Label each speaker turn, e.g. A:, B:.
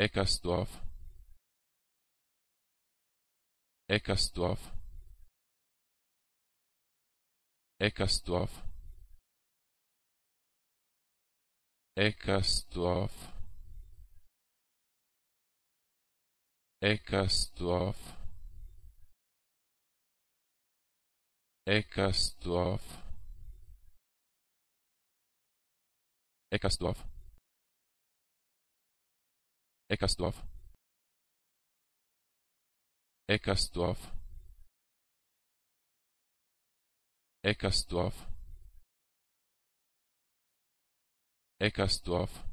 A: Eckersdorf Eckersdorf Eckersdorf Eckersdorf Eckersdorf Eckersdorf Eckersdorf Eckersdorf Eckersdorf Eckersdorf Eckersdorf